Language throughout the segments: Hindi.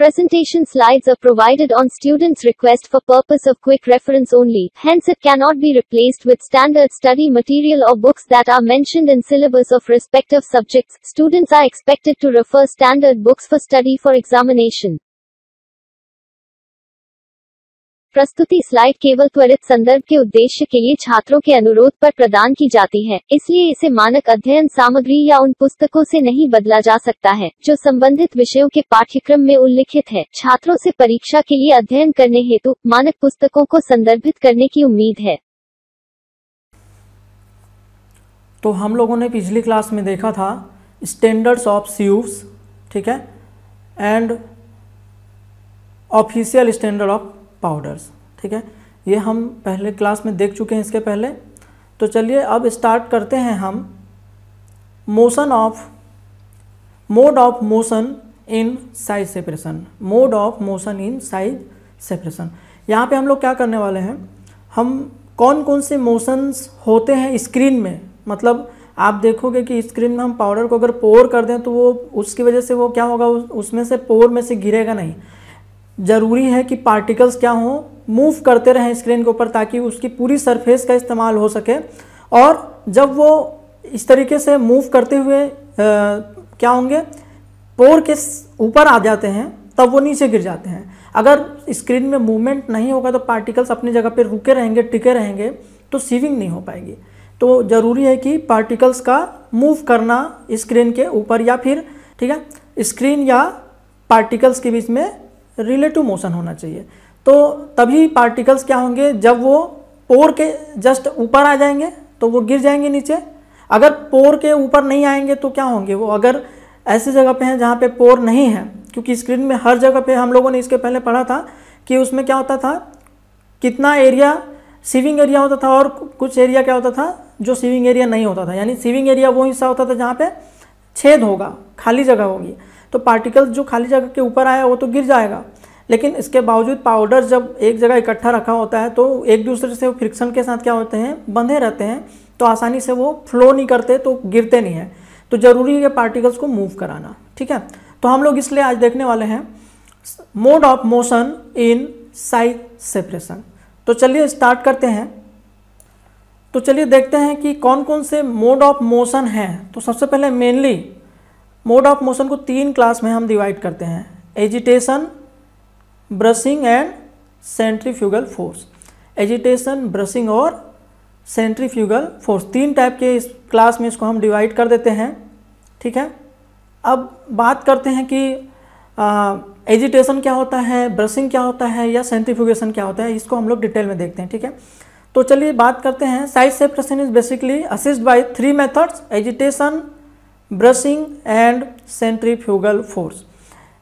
Presentation slides are provided on students' request for purpose of quick reference only, hence it cannot be replaced with standard study material or books that are mentioned in syllabus of respective subjects. Students are expected to refer standard books for study for examination. प्रस्तुति स्लाइड केवल त्वरित संदर्भ के उद्देश्य के लिए छात्रों के अनुरोध पर प्रदान की जाती है इसलिए इसे मानक अध्ययन सामग्री या उन पुस्तकों से नहीं बदला जा सकता है जो संबंधित विषयों के पाठ्यक्रम में उल्लिखित है छात्रों से परीक्षा के लिए अध्ययन करने हेतु मानक पुस्तकों को संदर्भित करने की उम्मीद है तो हम लोगों ने पिछली क्लास में देखा था स्टैंडर्ड्स ऑफ सीयूस ठीक है and official standard of powders ठीक है ये हम पहले क्लास में देख चुके हैं इसके पहले तो चलिए अब स्टार्ट करते हैं हम motion of mode of motion in size separation mode of motion in size separation यहाँ पे हम लोग क्या करने वाले हैं हम कौन कौन से मोशंस होते हैं स्क्रीन में मतलब आप देखोगे कि स्क्रीन में हम पाउडर को अगर पोर कर दें तो वो उसकी वजह से वो क्या होगा उसमें से पोर में से गिरेगा नहीं ज़रूरी है कि पार्टिकल्स क्या हों मूव करते रहें स्क्रीन के ऊपर ताकि उसकी पूरी सरफेस का इस्तेमाल हो सके और जब वो इस तरीके से मूव करते हुए आ, क्या होंगे पोर के ऊपर आ जाते हैं तब वो नीचे गिर जाते हैं अगर स्क्रीन में मूवमेंट नहीं होगा तो पार्टिकल्स अपनी जगह पर रुके रहेंगे टिके रहेंगे तो सीविंग नहीं हो पाएगी तो ज़रूरी है कि पार्टिकल्स का मूव करना स्क्रीन के ऊपर या फिर ठीक है स्क्रीन या पार्टिकल्स के बीच में रिलेटिव मोशन होना चाहिए तो तभी पार्टिकल्स क्या होंगे जब वो पोर के जस्ट ऊपर आ जाएंगे तो वो गिर जाएंगे नीचे अगर पोर के ऊपर नहीं आएंगे तो क्या होंगे वो अगर ऐसी जगह पे हैं जहाँ पे पोर नहीं है क्योंकि स्क्रीन में हर जगह पे हम लोगों ने इसके पहले पढ़ा था कि उसमें क्या होता था कितना एरिया सीविंग एरिया होता था और कुछ एरिया क्या होता था जो सीविंग एरिया नहीं होता था यानी सीविंग एरिया वो हिस्सा होता था जहाँ पर छेद होगा खाली जगह होगी तो पार्टिकल्स जो खाली जगह के ऊपर आया वो तो गिर जाएगा लेकिन इसके बावजूद पाउडर जब एक जगह इकट्ठा रखा होता है तो एक दूसरे से फ्रिक्शन के साथ क्या होते हैं बंधे रहते हैं तो आसानी से वो फ्लो नहीं करते तो गिरते नहीं हैं तो ज़रूरी है पार्टिकल्स को मूव कराना ठीक है तो हम लोग इसलिए आज देखने वाले हैं mode of motion in size separation तो चलिए स्टार्ट करते हैं तो चलिए देखते हैं कि कौन कौन से मोड ऑफ मोशन हैं तो सबसे पहले मेनली मोड ऑफ मोशन को तीन क्लास में हम डिवाइड करते हैं agitation brushing and centrifugal force agitation brushing और सेंट्रीफ्यूगल फोर्स तीन टाइप के इस क्लास में इसको हम डिवाइड कर देते हैं ठीक है अब बात करते हैं कि एजिटेशन क्या होता है ब्रशिंग क्या होता है या सेंट्रीफ्यूगेशन क्या होता है इसको हम लोग डिटेल में देखते हैं ठीक है तो चलिए बात करते हैं size separation is basically assist by three methods agitation brushing and centrifugal force.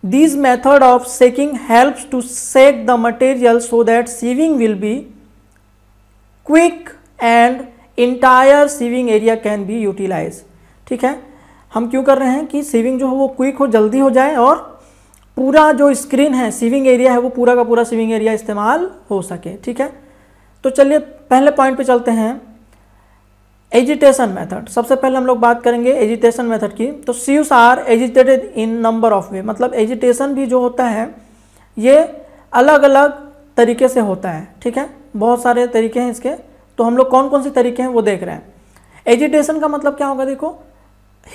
This method of shaking helps to shake the material so that sieving will be quick and entire sieving area can be utilized. ठीक है हम क्यों कर रहे हैं कि सीविंग जो है वो क्विक हो जल्दी हो जाए और पूरा जो स्क्रीन है सीविंग एरिया है वो पूरा का पूरा सीविंग एरिया इस्तेमाल हो सके ठीक है तो चलिए पहले पॉइंट पे चलते हैं एजिटेशन मेथड सबसे पहले हम लोग बात करेंगे एजिटेशन मेथड की तो sieves are agitated in number of way मतलब एजिटेशन भी जो होता है ये अलग अलग तरीके से होता है ठीक है बहुत सारे तरीके हैं इसके तो हम लोग कौन कौन से तरीके हैं वो देख रहे हैं एजिटेशन का मतलब क्या होगा देखो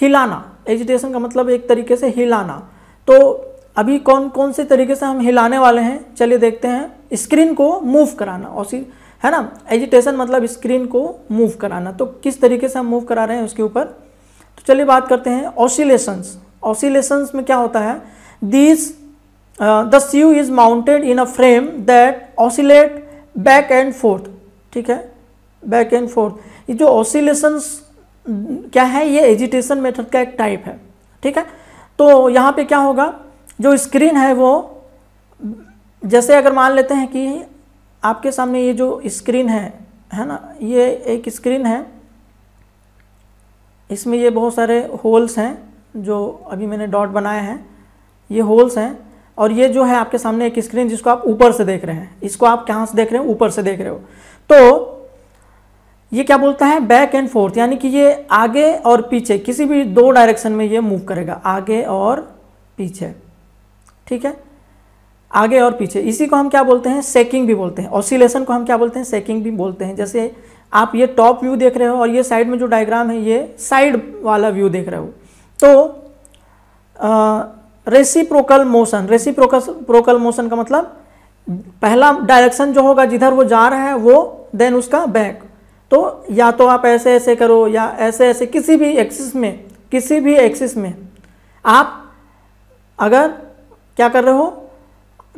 हिलाना एजिटेशन का मतलब एक तरीके से हिलाना तो अभी कौन कौन से तरीके से हम हिलाने वाले हैं चलिए देखते हैं स्क्रीन को मूव कराना और है ना एजिटेशन मतलब स्क्रीन को मूव कराना तो किस तरीके से हम मूव करा रहे हैं उसके ऊपर तो चलिए बात करते हैं ऑसिलेशंस ऑसिलेशंस में क्या होता है this the sieve is mounted in a frame that oscillate back and forth ठीक है बैक एंड फोर्थ ये जो ऑसिलेशंस क्या है ये एजिटेशन मेथड का एक टाइप है ठीक है तो यहाँ पे क्या होगा जो स्क्रीन है वो जैसे अगर मान लेते हैं कि आपके सामने ये जो स्क्रीन है है ना ये एक स्क्रीन है इसमें ये बहुत सारे होल्स हैं जो अभी मैंने डॉट बनाए हैं ये होल्स हैं और ये जो है आपके सामने एक स्क्रीन जिसको आप ऊपर से देख रहे हैं इसको आप कहाँ से देख रहे हैं ऊपर से देख रहे हो तो ये क्या बोलता है बैक एंड फोर्थ यानी कि ये आगे और पीछे किसी भी दो डायरेक्शन में ये मूव करेगा आगे और पीछे ठीक है आगे और पीछे इसी को हम क्या बोलते हैं सेकिंग भी बोलते हैं ऑसिलेशन को हम क्या बोलते हैं सेकिंग भी बोलते हैं जैसे आप ये टॉप व्यू देख रहे हो और ये साइड में जो डायग्राम है ये साइड वाला व्यू देख रहे हो तो रेसिप्रोकल मोशन रेसिप्रोकल प्रोकल मोशन का मतलब पहला डायरेक्शन जो होगा जिधर वो जा रहा है वो देन उसका बैक तो या तो आप ऐसे ऐसे करो या ऐसे ऐसे किसी भी एक्सिस में किसी भी एक्सिस में आप अगर क्या कर रहे हो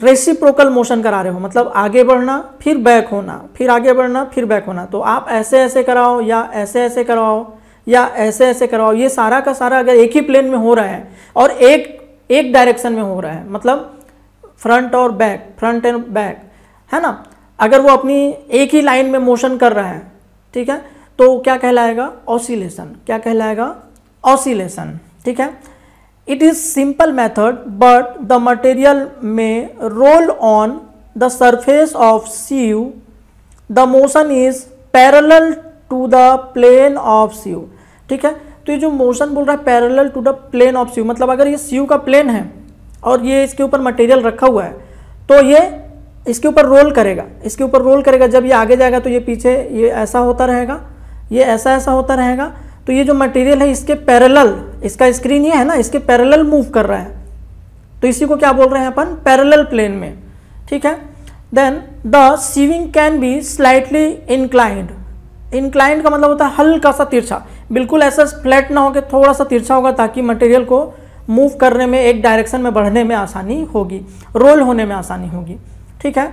रेसिप्रोकल मोशन करा रहे हो मतलब आगे बढ़ना फिर बैक होना फिर आगे बढ़ना फिर बैक होना तो आप ऐसे ऐसे कराओ या ऐसे ऐसे कराओ या ऐसे ऐसे कराओ ये सारा का सारा अगर एक ही प्लेन में हो रहा है और एक एक डायरेक्शन में हो रहा है मतलब फ्रंट और बैक फ्रंट एंड बैक है ना अगर वो अपनी एक ही लाइन में मोशन कर रहा है ठीक है तो क्या कहलाएगा ऑसिलेशन क्या कहलाएगा ऑसिलेशन ठीक है It is but the material the roll on the on of sieve the motion is parallel to the plane of sieve ठीक है तो ये जो मोशन बोल रहा है parallel to the plane of sieve मतलब अगर ये सीव का प्लेन है और ये इसके ऊपर मटेरियल रखा हुआ है तो ये इसके ऊपर रोल करेगा इसके ऊपर रोल करेगा जब ये आगे जाएगा तो ये पीछे ये ऐसा होता रहेगा ये ऐसा ऐसा होता रहेगा तो ये जो मटेरियल है इसके पैरेलल इसका स्क्रीन ये है ना इसके पैरेलल मूव कर रहा है तो इसी को क्या बोल रहे हैं अपन पैरेलल प्लेन में ठीक है then the sieving can be slightly inclined inclined का मतलब होता है हल्का सा तिरछा बिल्कुल ऐसा फ्लैट ना होकर थोड़ा सा तिरछा होगा ताकि मटेरियल को मूव करने में एक डायरेक्शन में बढ़ने में आसानी होगी रोल होने में आसानी होगी ठीक है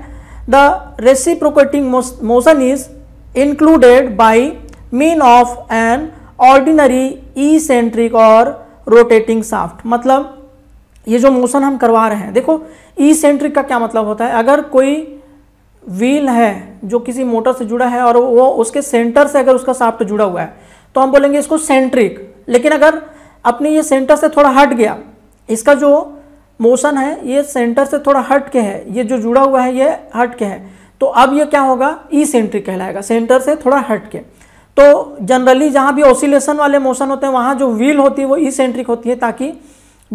the reciprocating motion is included by mean of an ordinary eccentric और रोटेटिंग साफ्ट मतलब ये जो मोशन हम करवा रहे हैं देखो ई सेंट्रिक का क्या मतलब होता है अगर कोई व्हील है जो किसी मोटर से जुड़ा है और वो उसके सेंटर से अगर उसका साफ्ट जुड़ा हुआ है तो हम बोलेंगे इसको सेंट्रिक लेकिन अगर अपने ये सेंटर से थोड़ा हट गया इसका जो मोशन है ये सेंटर से थोड़ा हट के है ये जो जुड़ा हुआ है ये हट के है तो अब ये क्या होगा ई सेंट्रिक कहलाएगा सेंटर से थोड़ा हट के तो जनरली जहाँ भी ऑसिलेशन वाले मोशन होते हैं वहाँ जो व्हील होती है वो सेंट्रिक होती है ताकि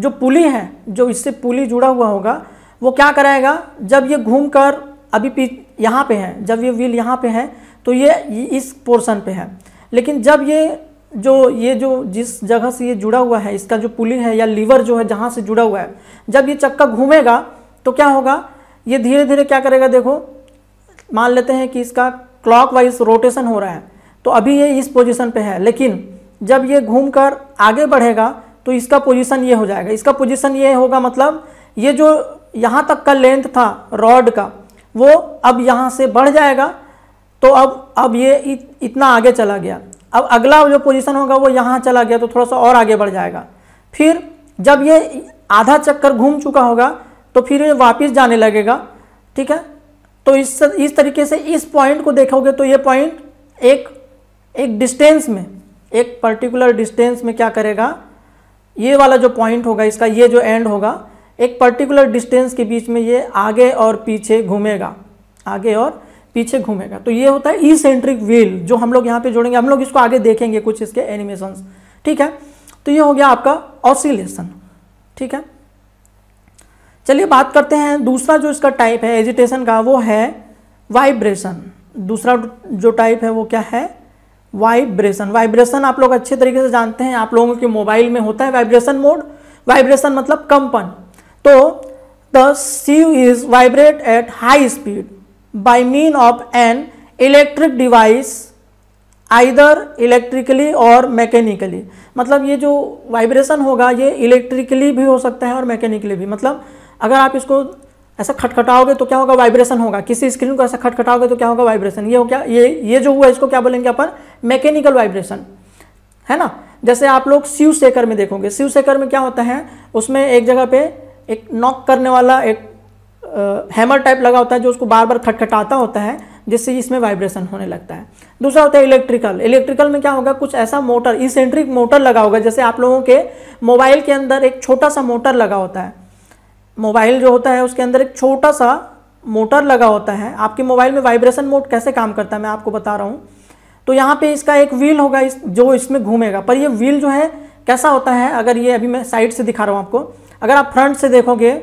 जो पुली है जो इससे पुली जुड़ा हुआ होगा वो क्या कराएगा जब ये घूम कर अभी पी यहाँ पर है जब ये व्हील यहाँ पे है तो ये इस पोर्शन पे है लेकिन जब ये जो ये जो जिस जगह से ये जुड़ा हुआ है इसका जो पुली है या लीवर जो है जहाँ से जुड़ा हुआ है जब ये चक्का घूमेगा तो क्या होगा ये धीरे धीरे क्या करेगा देखो मान लेते हैं कि इसका क्लॉक रोटेशन हो रहा है तो अभी ये इस पोजीशन पे है लेकिन जब ये घूमकर आगे बढ़ेगा तो इसका पोजीशन ये हो जाएगा इसका पोजीशन ये होगा मतलब ये जो यहाँ तक का लेंथ था रॉड का वो अब यहाँ से बढ़ जाएगा तो अब अब ये इत, इतना आगे चला गया अब अगला जो पोजीशन होगा वो यहाँ चला गया तो थोड़ा सा और आगे बढ़ जाएगा फिर जब ये आधा चक्कर घूम चुका होगा तो फिर ये वापस जाने लगेगा ठीक है तो इस इस तरीके से इस पॉइंट को देखोगे तो ये पॉइंट एक एक डिस्टेंस में एक पर्टिकुलर डिस्टेंस में क्या करेगा ये वाला जो पॉइंट होगा इसका ये जो एंड होगा एक पर्टिकुलर डिस्टेंस के बीच में ये आगे और पीछे घूमेगा आगे और पीछे घूमेगा तो ये होता है ई सेंट्रिक व्हील जो हम लोग यहाँ पे जोड़ेंगे हम लोग इसको आगे देखेंगे कुछ इसके एनिमेशंस ठीक है तो ये हो गया आपका ऑसिलेशन ठीक है चलिए बात करते हैं दूसरा जो इसका टाइप है एजिटेशन का वो है वाइब्रेशन दूसरा जो टाइप है वो क्या है वाइब्रेशन वाइब्रेशन आप लोग अच्छे तरीके से जानते हैं आप लोगों के मोबाइल में होता है वाइब्रेशन मोड वाइब्रेशन मतलब कंपन तो the sieve is vibrate at high speed by mean of an electric device either electrically और मैकेनिकली मतलब ये जो वाइब्रेशन होगा ये इलेक्ट्रिकली भी हो सकता है और मैकेनिकली भी मतलब अगर आप इसको ऐसा खटखटाओगे तो क्या होगा वाइब्रेशन होगा किसी स्क्रीन को ऐसा खटखटाओगे तो क्या होगा वाइब्रेशन ये हो क्या ये ये जो हुआ इसको क्या बोलेंगे अपन मैकेनिकल वाइब्रेशन है ना जैसे आप लोग शिव शेखर में देखोगे शिव शेखर में क्या होता है उसमें एक जगह पे एक नॉक करने वाला एक आ, हैमर टाइप लगा होता है जो उसको बार बार खटखटाता होता है जिससे इसमें वाइब्रेशन होने लगता है दूसरा होता है इलेक्ट्रिकल इलेक्ट्रिकल में क्या होगा कुछ ऐसा मोटर इसेंट्रिक मोटर लगा होगा जैसे आप लोगों के मोबाइल के अंदर एक छोटा सा मोटर लगा होता है मोबाइल जो होता है उसके अंदर एक छोटा सा मोटर लगा होता है आपके मोबाइल में वाइब्रेशन मोड कैसे काम करता है मैं आपको बता रहा हूँ तो यहाँ पे इसका एक व्हील होगा इस जो इसमें घूमेगा पर ये व्हील जो है कैसा होता है अगर ये अभी मैं साइड से दिखा रहा हूँ आपको अगर आप फ्रंट से देखोगे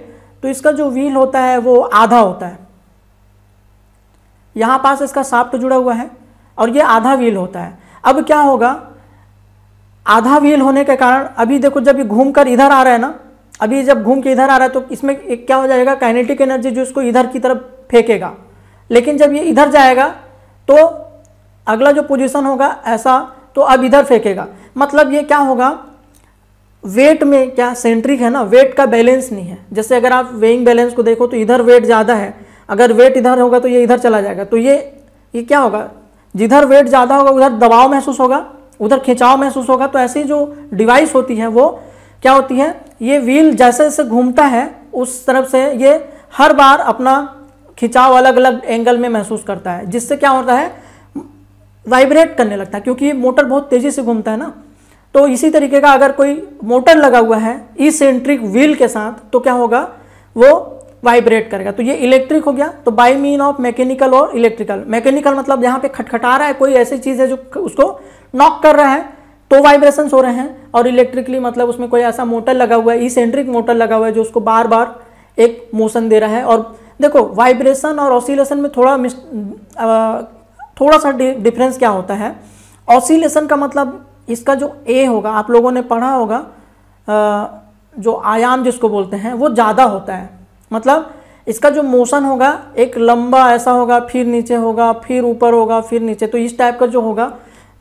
तो इसका जो व्हील होता है वो आधा होता है यहाँ पास इसका साफ्ट जुड़ा हुआ है और ये आधा व्हील होता है अब क्या होगा आधा व्हील होने के कारण अभी देखो जब ये घूम इधर आ रहा है ना अभी जब घूम के इधर आ रहा है तो इसमें एक क्या हो जाएगा काइनेटिक एनर्जी जो इसको इधर की तरफ फेंकेगा लेकिन जब ये इधर जाएगा तो अगला जो पोजीशन होगा ऐसा तो अब इधर फेंकेगा मतलब ये क्या होगा वेट में क्या सेंट्रिक है ना वेट का बैलेंस नहीं है जैसे अगर आप वेइंग बैलेंस को देखो तो इधर वेट ज़्यादा है अगर वेट इधर होगा तो ये इधर चला जाएगा तो ये ये क्या होगा जिधर वेट ज़्यादा होगा उधर दबाव महसूस होगा उधर खिंचाव महसूस होगा तो ऐसी जो डिवाइस होती है वो क्या होती है ये व्हील जैसे जैसे घूमता है उस तरफ से ये हर बार अपना खिंचाव अलग अलग एंगल में महसूस करता है जिससे क्या होता है वाइब्रेट करने लगता है क्योंकि मोटर बहुत तेज़ी से घूमता है ना तो इसी तरीके का अगर कोई मोटर लगा हुआ है ई सेंट्रिक व्हील के साथ तो क्या होगा वो वाइब्रेट करेगा तो ये इलेक्ट्रिक हो गया तो बाई मीन ऑफ मैकेनिकल और इलेक्ट्रिकल मैकेनिकल मतलब यहाँ पे खटखटा रहा है कोई ऐसी चीज़ है जो उसको नॉक कर रहा है तो वाइब्रेशन हो रहे हैं और इलेक्ट्रिकली मतलब उसमें कोई ऐसा मोटर लगा हुआ है ई सेंट्रिक मोटर लगा हुआ है जो उसको बार बार एक मोशन दे रहा है और देखो वाइब्रेशन और ऑसिलेशन में थोड़ा मिस थोड़ा सा डिफरेंस क्या होता है ऑसिलेशन का मतलब इसका जो ए होगा आप लोगों ने पढ़ा होगा आ, जो आयाम जिसको बोलते हैं वो ज़्यादा होता है मतलब इसका जो मोशन होगा एक लंबा ऐसा होगा फिर नीचे होगा फिर ऊपर होगा फिर नीचे तो इस टाइप का जो होगा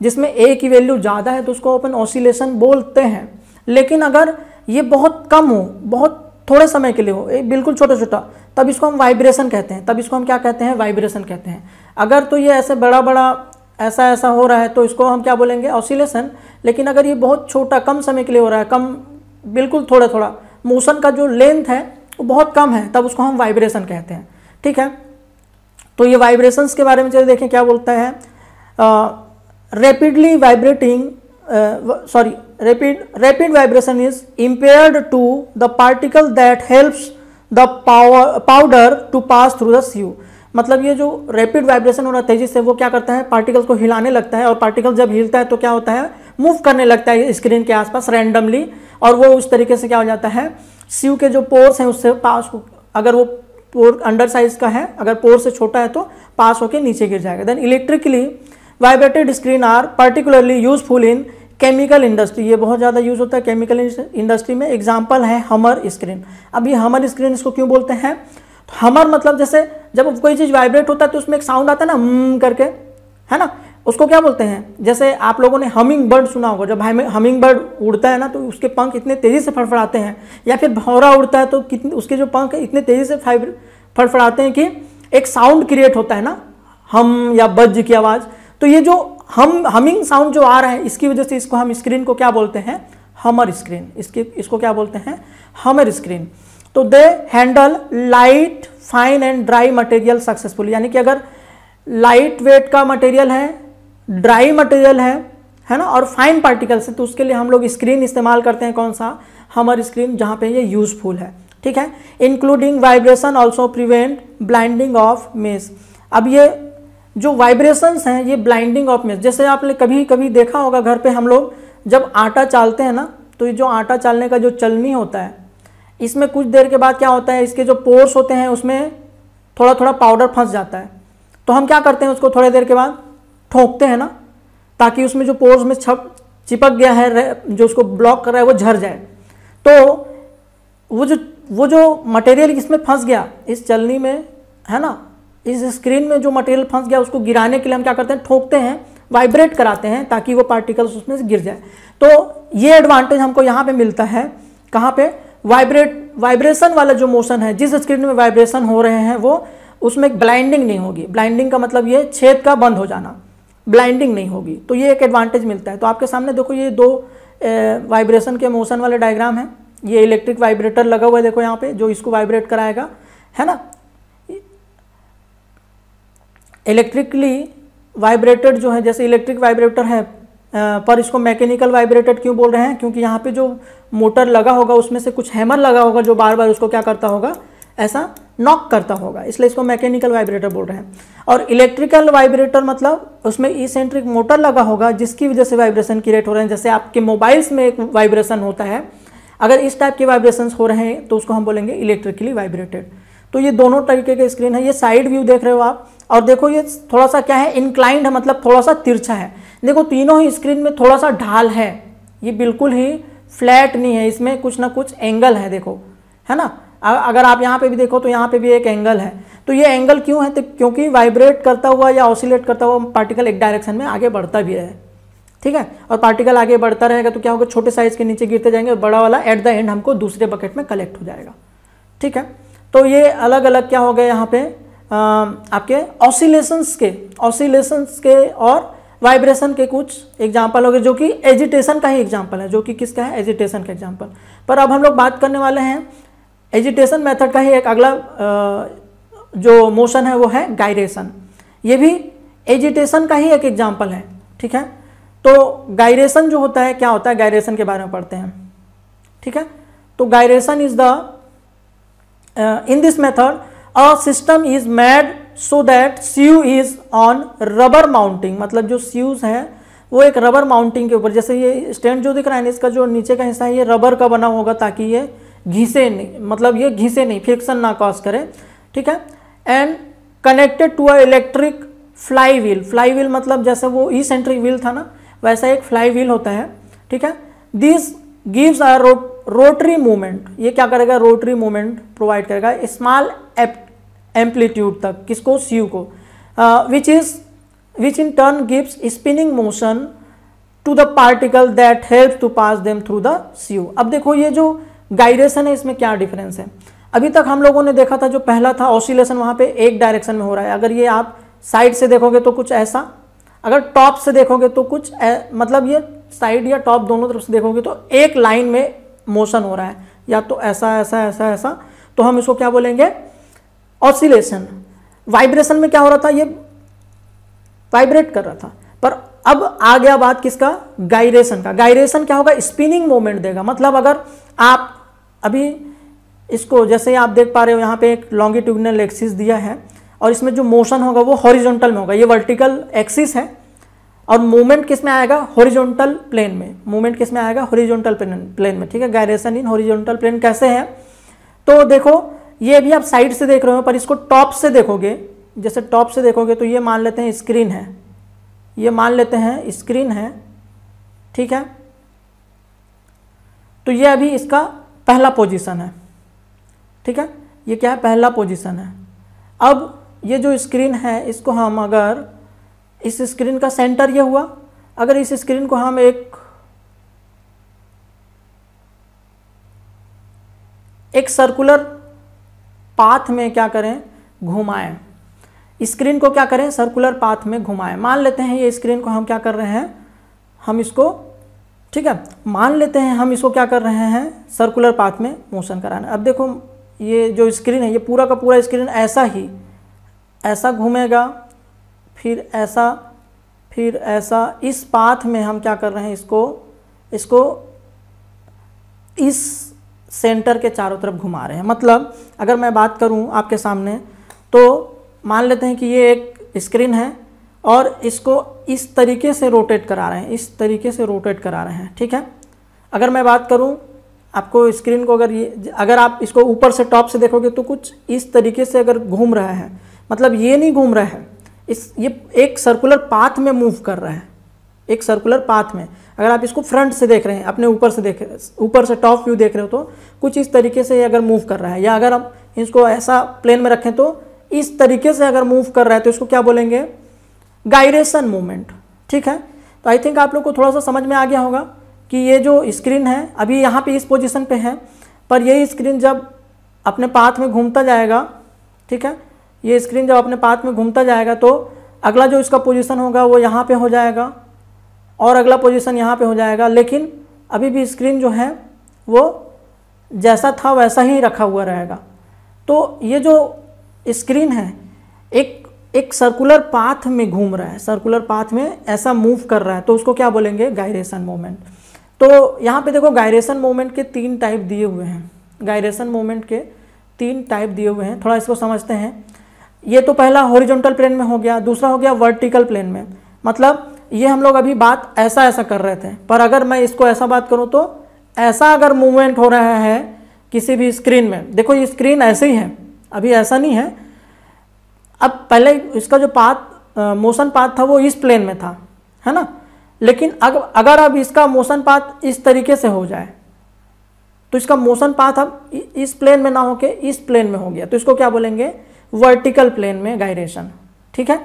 जिसमें ए की वैल्यू ज़्यादा है तो उसको अपन ऑसिलेशन बोलते हैं लेकिन अगर ये बहुत कम हो बहुत थोड़े समय के लिए हो ये बिल्कुल छोटा छोटा तब इसको हम वाइब्रेशन कहते हैं तब इसको हम क्या कहते हैं वाइब्रेशन कहते हैं अगर तो ये ऐसे बड़ा बड़ा ऐसा ऐसा हो रहा है तो इसको हम क्या बोलेंगे ऑसिलेशन लेकिन अगर ये बहुत छोटा कम समय के लिए हो रहा है कम बिल्कुल थोड़ा थोड़ा मोशन का जो लेंथ है वो बहुत कम है तब उसको हम वाइब्रेशन कहते हैं ठीक है तो ये वाइब्रेशंस के बारे में चलिए देखें क्या बोलता है rapidly vibrating uh, sorry rapid rapid vibration is impaired to the particle that helps the power powder to pass through the sieve मतलब ये जो रैपिड वाइब्रेशन हो रहा तेजी से वो क्या करता है पार्टिकल्स को हिलाने लगता है और पार्टिकल जब हिलता है तो क्या होता है मूव करने लगता है स्क्रीन के आसपास रैंडमली और वो उस तरीके से क्या हो जाता है सीव के जो पोर्स हैं उससे पास अगर वो पोर अंडर साइज का है अगर पोर से छोटा है तो पास होकर नीचे गिर जाएगा then electrically vibrated screen are particularly useful in chemical industry ये बहुत ज़्यादा यूज़ होता है केमिकल इंडस्ट्री में एग्जाम्पल है हमर स्क्रीन अब ये हमर स्क्रीन इसको क्यों बोलते हैं तो हमर मतलब जैसे जब कोई चीज़ वाइब्रेट होता है तो उसमें एक साउंड आता है ना हम हम्म, करके है ना उसको क्या बोलते हैं जैसे आप लोगों ने हमिंग बर्ड सुना होगा जब हमिंग बर्ड उड़ता है ना तो उसके पंख इतने तेज़ी से फड़फड़ाते हैं या फिर भौरा उड़ता है तो कितने उसके जो पंख इतने तेज़ी से फड़फड़ाते हैं कि एक साउंड क्रिएट होता है ना हम या बज की आवाज़ तो ये जो हम हमिंग साउंड जो आ रहा है इसकी वजह से इसको हम स्क्रीन को क्या बोलते हैं हमर स्क्रीन इसके इसको क्या बोलते हैं हमर स्क्रीन तो they handle light fine and dry material successful यानी कि अगर लाइट वेट का मटेरियल है ड्राई मटेरियल है है ना और फाइन पार्टिकल्स है तो उसके लिए हम लोग स्क्रीन इस्तेमाल करते हैं कौन सा हमर स्क्रीन जहाँ पे ये यूजफुल है ठीक है including vibration also prevent blinding of mesh अब ये जो वाइब्रेशंस हैं ये ब्लाइंडिंग ऑफ मिस जैसे आपने कभी कभी देखा होगा घर पे हम लोग जब आटा चालते हैं ना तो ये जो आटा चालने का जो चलनी होता है इसमें कुछ देर के बाद क्या होता है इसके जो पोर्स होते हैं उसमें थोड़ा थोड़ा पाउडर फंस जाता है तो हम क्या करते हैं उसको थोड़े देर के बाद ठोंकते हैं ना ताकि उसमें जो पोर्स में छप चिपक गया है जो उसको ब्लॉक कर रहा है वो झर जाए तो वो जो वो जो मटेरियल इसमें फंस गया इस चलनी में है ना इस स्क्रीन में जो मटेरियल फंस गया उसको गिराने के लिए हम क्या करते हैं ठोकते हैं वाइब्रेट कराते हैं ताकि वो पार्टिकल्स उसमें से गिर जाए तो ये एडवांटेज हमको यहाँ पे मिलता है कहाँ पे वाइब्रेट वाइब्रेशन वाला जो मोशन है जिस स्क्रीन में वाइब्रेशन हो रहे हैं वो उसमें एक ब्लाइंडिंग नहीं होगी ब्लाइंडिंग का मतलब ये छेद का बंद हो जाना ब्लाइंडिंग नहीं होगी तो ये एक एडवांटेज मिलता है तो आपके सामने देखो ये दो वाइब्रेशन के मोशन वाले डायग्राम है ये इलेक्ट्रिक वाइब्रेटर लगा हुआ है देखो यहाँ पे जो इसको वाइब्रेट कराएगा है ना इलेक्ट्रिकली वाइब्रेटेड जो है जैसे इलेक्ट्रिक वाइब्रेटर है पर इसको मैकेनिकल वाइब्रेटेड क्यों बोल रहे हैं क्योंकि यहाँ पे जो मोटर लगा होगा उसमें से कुछ हैमर लगा होगा जो बार बार उसको क्या करता होगा ऐसा नॉक करता होगा इसलिए इसको मैकेनिकल वाइब्रेटर बोल रहे हैं और इलेक्ट्रिकल वाइब्रेटर मतलब उसमें ई सेंट्रिक मोटर लगा होगा जिसकी वजह से वाइब्रेशन क्रिएट हो रहे हैं जैसे आपके मोबाइल्स में एक वाइब्रेशन होता है अगर इस टाइप के वाइब्रेशन हो रहे हैं तो उसको हम बोलेंगे इलेक्ट्रिकली वाइब्रेटेड तो ये दोनों तरीके के स्क्रीन है ये साइड व्यू देख रहे हो आप और देखो ये थोड़ा सा क्या है इंक्लाइंड है मतलब थोड़ा सा तिरछा है देखो तीनों ही स्क्रीन में थोड़ा सा ढाल है ये बिल्कुल ही फ्लैट नहीं है इसमें कुछ ना कुछ एंगल है देखो है ना अगर आप यहाँ पे भी देखो तो यहाँ पे भी एक एंगल है तो ये एंगल क्यों है तो क्योंकि वाइब्रेट करता हुआ या ऑसिलेट करता हुआ पार्टिकल एक डायरेक्शन में आगे बढ़ता भी है ठीक है और पार्टिकल आगे बढ़ता रहेगा तो क्या होगा छोटे साइज के नीचे गिरते जाएंगे और बड़ा वाला एट द एंड हमको दूसरे बकेट में कलेक्ट हो जाएगा ठीक है तो ये अलग अलग क्या हो गए यहाँ पे आ, आपके ऑसिलेशंस के ऑसिलेशंस के और वाइब्रेशन के कुछ एग्जाम्पल हो गए जो कि एजिटेशन का ही एग्जाम्पल है जो कि किसका है एजिटेशन का एग्जाम्पल पर अब हम लोग बात करने वाले हैं एजिटेशन मेथड का ही एक अगला जो मोशन है वो है गायरेशन ये भी एजिटेशन का ही एक एग्जाम्पल है ठीक है तो गायरेशन जो होता है क्या होता है गायरेशन के बारे में पढ़ते हैं ठीक है तो gyration is the uh, in this method a system is made so that sieve is on rubber mounting मतलब जो sieves hai वो एक रबर माउंटिंग के ऊपर जैसे ये स्टैंड जो दिख रहा है इसका जो नीचे का हिस्सा है ये रबर का बना होगा ताकि ये घिसे नहीं मतलब ये घिसे नहीं फ्रिक्शन ना कॉज करे ठीक है and connected to a electric flywheel flywheel मतलब जैसे वो ई सेंट्रिक व्हील था ना वैसा एक फ्लाई व्हील होता है ठीक है this gives are rot rotary movement ये क्या करेगा रोटरी मूवमेंट प्रोवाइड करेगा स्मॉल एम्पलीट्यूड तक किसको सीयू को which is which in turn gives spinning motion to the particle that help to pass them through the sieve अब देखो ये जो गाइडेशन है इसमें क्या डिफरेंस है अभी तक हम लोगों ने देखा था जो पहला था ऑसिलेशन वहाँ पे एक डायरेक्शन में हो रहा है अगर ये आप साइड से देखोगे तो कुछ ऐसा अगर टॉप से देखोगे तो कुछ ए, मतलब ये साइड या टॉप दोनों तरफ से देखोगे तो एक लाइन में मोशन हो रहा है या तो ऐसा ऐसा ऐसा ऐसा तो हम इसको क्या बोलेंगे ऑसिलेशन वाइब्रेशन में क्या हो रहा था ये वाइब्रेट कर रहा था पर अब आ गया बात किसका गायरेशन का गायरेशन क्या होगा स्पिनिंग मोमेंट देगा मतलब अगर आप अभी इसको जैसे आप देख पा रहे हो यहाँ पे एक लॉन्गिट्यूडनल एक्सिस दिया है और इसमें जो मोशन होगा वो हॉरिजॉन्टल में होगा ये वर्टिकल एक्सिस है और मूवमेंट किस में आएगा हॉरिजॉन्टल प्लेन में मूवमेंट किस में आएगा हॉरिजॉन्टल प्लेन में ठीक है गायरेशन इन हॉरिजॉन्टल प्लेन कैसे है तो देखो ये भी आप साइड से देख रहे हो पर इसको टॉप से देखोगे जैसे टॉप से देखोगे तो ये मान लेते हैं स्क्रीन है ये मान लेते हैं स्क्रीन है ठीक है तो ये अभी इसका पहला पोजीशन है ठीक है ये क्या है पहला पोजीशन है अब ये जो स्क्रीन है इसको हम अगर इस स्क्रीन का सेंटर ये हुआ अगर इस स्क्रीन को हम एक एक सर्कुलर पाथ में क्या करें घुमाएं स्क्रीन को क्या करें सर्कुलर पाथ में घुमाएं मान लेते हैं ये स्क्रीन को हम क्या कर रहे हैं हम इसको ठीक है मान लेते हैं हम इसको क्या कर रहे हैं सर्कुलर पाथ में मोशन कराना अब देखो ये जो स्क्रीन है ये पूरा का पूरा स्क्रीन ऐसा ही ऐसा घूमेगा फिर ऐसा फिर ऐसा इस पाथ में हम क्या कर रहे हैं इसको इसको इस सेंटर के चारों तरफ घुमा रहे हैं मतलब अगर मैं बात करूं आपके सामने तो मान लेते हैं कि ये एक स्क्रीन है और इसको इस तरीके से रोटेट करा रहे हैं इस तरीके से रोटेट करा रहे हैं ठीक है अगर मैं बात करूं आपको स्क्रीन को अगर ये अगर आप इसको ऊपर से टॉप से देखोगे तो कुछ इस तरीके से अगर घूम रहा है मतलब ये नहीं घूम रहा है इस ये एक सर्कुलर पाथ में मूव कर रहा है एक सर्कुलर पाथ में अगर आप इसको फ्रंट से देख रहे हैं अपने ऊपर से देख ऊपर से टॉप व्यू देख रहे हो तो कुछ इस तरीके से ये अगर मूव कर रहा है या अगर आप इसको ऐसा प्लेन में रखें तो इस तरीके से अगर मूव कर रहा है तो इसको क्या बोलेंगे गायरेशन मूवमेंट ठीक है तो आई थिंक आप लोग को थोड़ा सा समझ में आ गया होगा कि ये जो स्क्रीन है अभी यहाँ पे इस पोजीशन पे है पर यही स्क्रीन जब अपने पाथ में घूमता जाएगा ठीक है ये स्क्रीन जब अपने पाथ में घूमता जाएगा तो अगला जो इसका पोजीशन होगा वो यहाँ पे हो जाएगा और अगला पोजीशन यहाँ पे हो जाएगा लेकिन अभी भी स्क्रीन जो है वो जैसा था वैसा ही रखा हुआ रहेगा तो ये जो स्क्रीन है एक एक सर्कुलर पाथ में घूम रहा है सर्कुलर पाथ में ऐसा मूव कर रहा है तो उसको क्या बोलेंगे गायरेशन मोमेंट तो यहाँ पे देखो गायरेशन मोमेंट के तीन टाइप दिए हुए हैं गायरेशन मोमेंट के तीन टाइप दिए हुए हैं थोड़ा इसको समझते हैं ये तो पहला हॉरिजॉन्टल प्लेन में हो गया दूसरा हो गया वर्टिकल प्लेन में मतलब ये हम लोग अभी बात ऐसा ऐसा कर रहे थे पर अगर मैं इसको ऐसा बात करूँ तो ऐसा अगर मूवमेंट हो रहा है किसी भी स्क्रीन में देखो ये स्क्रीन ऐसे ही है अभी ऐसा नहीं है अब पहले इसका जो पाथ मोशन पाथ था वो इस प्लेन में था है ना लेकिन अग, अगर अब इसका मोशन पाथ इस तरीके से हो जाए तो इसका मोशन पाथ अब इस प्लेन में ना होके इस प्लेन में हो गया तो इसको क्या बोलेंगे वर्टिकल प्लेन में गायरेशन ठीक है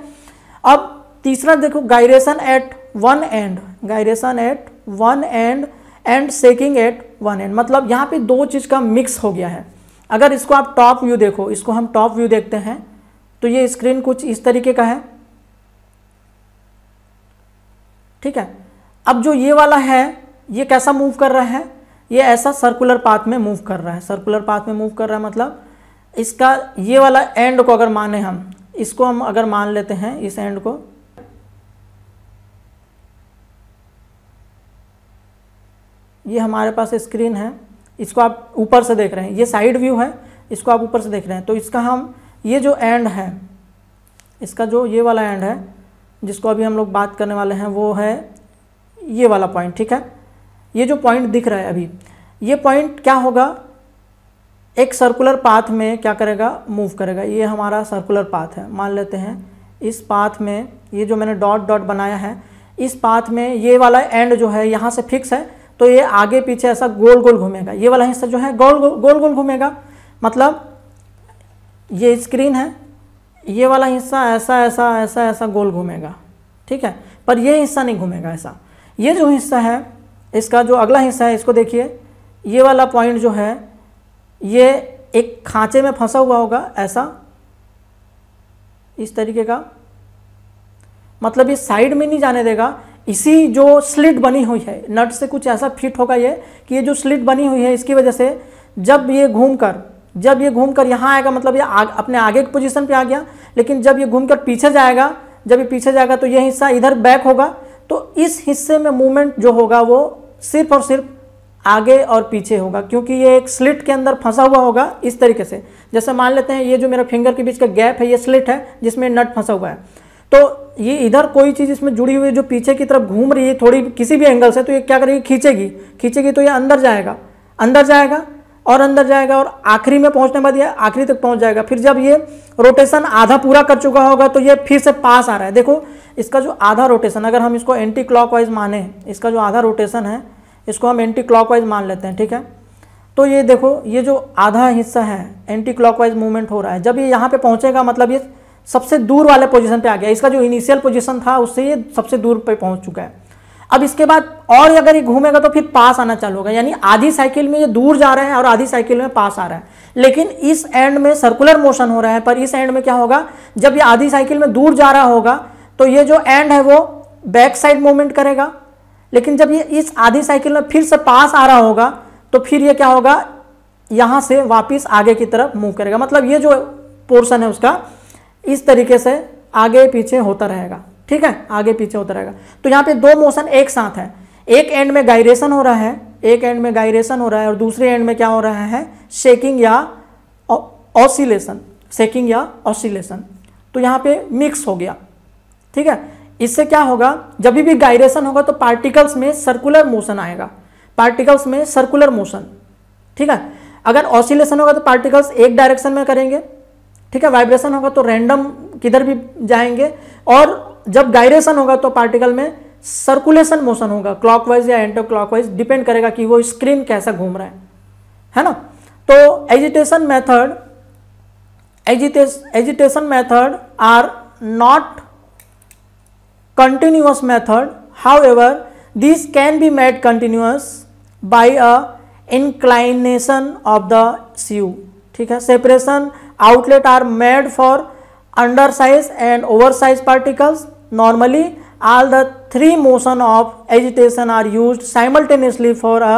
अब तीसरा देखो gyration at one end gyration at one end end shaking at one end मतलब यहाँ पे दो चीज़ का मिक्स हो गया है अगर इसको आप टॉप व्यू देखो इसको हम टॉप व्यू देखते हैं तो ये स्क्रीन कुछ इस तरीके का है ठीक है अब जो ये वाला है ये कैसा मूव कर रहा है ये ऐसा सर्कुलर पाथ में मूव कर रहा है सर्कुलर पाथ में मूव कर रहा है मतलब इसका ये वाला एंड को अगर माने हम इसको हम अगर मान लेते हैं इस एंड को ये हमारे पास स्क्रीन है इसको आप ऊपर से देख रहे हैं ये साइड व्यू है इसको आप ऊपर से देख रहे हैं तो इसका हम ये जो एंड है इसका जो ये वाला एंड है जिसको अभी हम लोग बात करने वाले हैं वो है ये वाला पॉइंट ठीक है ये जो पॉइंट दिख रहा है अभी ये पॉइंट क्या होगा एक सर्कुलर पाथ में क्या करेगा मूव करेगा ये हमारा सर्कुलर पाथ है मान लेते हैं इस पाथ में ये जो मैंने डॉट डॉट बनाया है इस पाथ में ये वाला एंड जो है यहाँ से फिक्स है तो ये आगे पीछे ऐसा गोल गोल घूमेगा ये वाला हिस्सा जो है गोल गोल गोल घूमेगा मतलब ये स्क्रीन है ये वाला हिस्सा ऐसा ऐसा ऐसा ऐसा गोल घूमेगा ठीक है पर ये हिस्सा नहीं घूमेगा ऐसा ये जो हिस्सा है इसका जो अगला हिस्सा है इसको देखिए ये वाला पॉइंट जो है ये एक खांचे में फंसा हुआ होगा ऐसा इस तरीके का मतलब ये साइड में नहीं जाने देगा इसी जो स्लिट बनी हुई है नट से कुछ ऐसा फिट होगा ये कि ये जो स्लिट बनी हुई है इसकी वजह से जब ये घूमकर जब ये घूमकर यहाँ आएगा मतलब ये आग, अपने आगे की पोजीशन पे आ गया लेकिन जब ये घूमकर पीछे जाएगा जब ये पीछे जाएगा तो ये हिस्सा इधर बैक होगा तो इस हिस्से में मूवमेंट जो होगा वो सिर्फ और सिर्फ आगे और पीछे होगा क्योंकि ये एक स्लिट के अंदर फंसा हुआ होगा इस तरीके से जैसे मान लेते हैं ये जो मेरा फिंगर के बीच का गैप है ये स्लिट है जिसमें नट फंसा हुआ है तो ये इधर कोई चीज़ इसमें जुड़ी हुई जो पीछे की तरफ घूम रही है थोड़ी किसी भी एंगल से तो ये क्या करेगी खींचेगी खींचेगी तो ये अंदर जाएगा अंदर जाएगा और अंदर जाएगा और आखिरी में पहुंचने के बाद ये आखिरी तक पहुंच जाएगा फिर जब ये रोटेशन आधा पूरा कर चुका होगा तो ये फिर से पास आ रहा है देखो इसका जो आधा रोटेशन अगर हम इसको एंटी क्लॉकवाइज माने इसका जो आधा रोटेशन है इसको हम एंटी क्लॉकवाइज मान लेते हैं ठीक है तो ये देखो ये जो आधा हिस्सा है एंटी क्लॉकवाइज मूवमेंट हो रहा है जब ये यहाँ पे पहुँचेगा मतलब ये सबसे दूर वाले पोजीशन पे आ गया इसका जो इनिशियल पोजीशन था उससे ये सबसे दूर पे पहुंच चुका है अब इसके बाद और अगर ये घूमेगा तो फिर पास आना चालू होगा यानी आधी साइकिल में ये दूर जा रहे हैं और आधी साइकिल में पास आ रहा है लेकिन इस एंड में सर्कुलर मोशन हो रहा है पर इस एंड में क्या होगा जब ये आधी साइकिल में दूर जा रहा होगा तो ये जो एंड है वो बैक साइड मूवमेंट करेगा लेकिन जब ये इस आधी साइकिल में फिर से पास आ रहा होगा तो फिर ये क्या होगा यहाँ से वापस आगे की तरफ मूव करेगा मतलब ये जो पोर्शन है उसका इस तरीके से आगे पीछे होता रहेगा ठीक है आगे पीछे होता रहेगा तो यहाँ पे दो मोशन एक साथ है एक एंड में गाइरेशन हो रहा है एक एंड में गाइरेशन हो रहा है और दूसरे एंड में क्या हो रहा है शेकिंग या ऑसिलेशन शेकिंग या ऑसिलेशन तो यहाँ पे मिक्स हो गया ठीक है इससे क्या होगा जब भी गायरेशन होगा तो पार्टिकल्स में सर्कुलर मोशन आएगा पार्टिकल्स में सर्कुलर मोशन ठीक है अगर ऑसिलेशन होगा तो पार्टिकल्स एक डायरेक्शन में करेंगे ठीक है वाइब्रेशन होगा तो रैंडम किधर भी जाएंगे और जब गायरेशन होगा तो पार्टिकल में सर्कुलेशन मोशन होगा क्लॉकवाइज या एंटो क्लॉकवाइज डिपेंड करेगा कि वो स्क्रीन कैसा घूम रहा है है ना तो agitation method agitation method are not continuous method. However, these can be made continuous by a inclination of the sieve. ठीक है separation outlet are made for under size and over size particles normally all the three motion of agitation are used simultaneously for a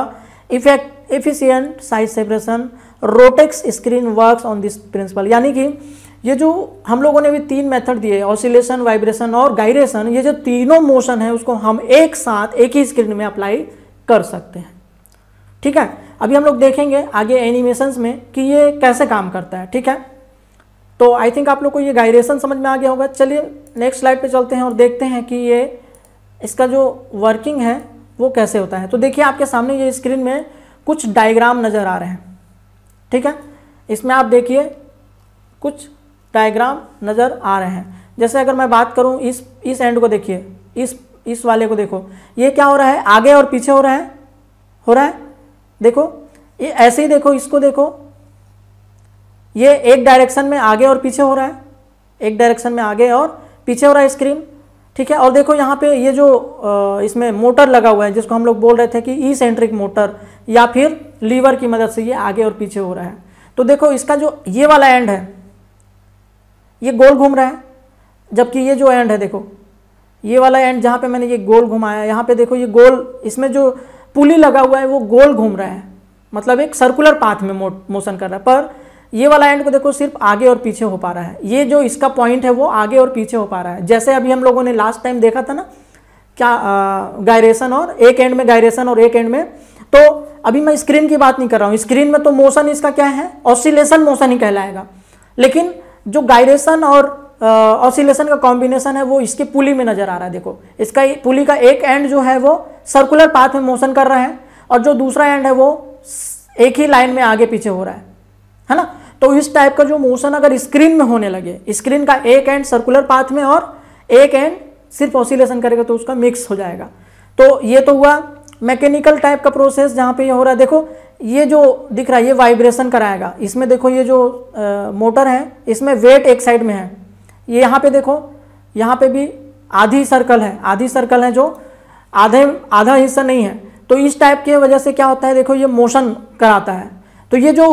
effect efficient size separation rotex screen works on this principle यानी कि ये जो हम लोगों ने भी तीन मेथड दिए ऑसिलेशन वाइब्रेशन और गाइरेशन ये जो तीनों मोशन है उसको हम एक साथ एक ही स्क्रीन में अप्लाई कर सकते हैं ठीक है अभी हम लोग देखेंगे आगे एनिमेशंस में कि ये कैसे काम करता है ठीक है तो आई थिंक आप लोग को ये गाइरेशन समझ में आ गया होगा चलिए नेक्स्ट स्लाइड पर चलते हैं और देखते हैं कि ये इसका जो वर्किंग है वो कैसे होता है तो देखिए आपके सामने ये स्क्रीन में कुछ डायग्राम नज़र आ रहे हैं ठीक है इसमें आप देखिए कुछ डायग्राम नज़र आ रहे हैं जैसे अगर मैं बात करूं इस इस एंड को देखिए इस इस वाले को देखो ये क्या हो रहा है आगे और पीछे हो रहा है हो रहा है देखो ये ऐसे ही देखो इसको देखो ये एक डायरेक्शन में आगे और पीछे हो रहा है एक डायरेक्शन में आगे और पीछे हो रहा है स्क्रीन ठीक है और देखो यहाँ पे ये जो इसमें मोटर लगा हुआ है जिसको हम लोग बोल रहे थे कि ई सेंट्रिक मोटर या फिर लीवर की मदद से ये आगे और पीछे हो रहा है तो देखो इसका जो ये वाला एंड है ये गोल घूम रहा है जबकि ये जो एंड है देखो ये वाला एंड जहाँ पे मैंने ये गोल घुमाया यहाँ पे देखो ये गोल इसमें जो पुली लगा हुआ है वो गोल घूम रहा है मतलब एक सर्कुलर पाथ में मोशन कर रहा है पर ये वाला एंड को देखो सिर्फ आगे और पीछे हो पा रहा है ये जो इसका पॉइंट है वो आगे और पीछे हो पा रहा है जैसे अभी हम लोगों ने लास्ट टाइम देखा था ना क्या गायरेशन और एक एंड में गायरेशन और एक एंड में तो अभी मैं स्क्रीन की बात नहीं कर रहा हूँ स्क्रीन में तो मोशन इसका क्या है ऑसिलेशन मोशन ही कहलाएगा लेकिन जो गायरेशन और ऑसिलेशन uh, का कॉम्बिनेशन है वो इसके पुली में नजर आ रहा है देखो इसका पुली का एक एंड जो है वो सर्कुलर पाथ में मोशन कर रहा है और जो दूसरा एंड है वो एक ही लाइन में आगे पीछे हो रहा है है ना तो इस टाइप का जो मोशन अगर स्क्रीन में होने लगे स्क्रीन का एक एंड सर्कुलर पाथ में और एक एंड सिर्फ ऑसिलेशन करेगा तो उसका मिक्स हो जाएगा तो ये तो हुआ मैकेनिकल टाइप का प्रोसेस जहाँ पे हो रहा है देखो ये जो दिख रहा है ये वाइब्रेशन कराएगा इसमें देखो ये जो आ, मोटर है इसमें वेट एक साइड में है ये यहाँ पे देखो यहाँ पे भी आधी सर्कल है आधी सर्कल है जो आधे आधा हिस्सा नहीं है तो इस टाइप के वजह से क्या होता है देखो ये मोशन कराता है तो ये जो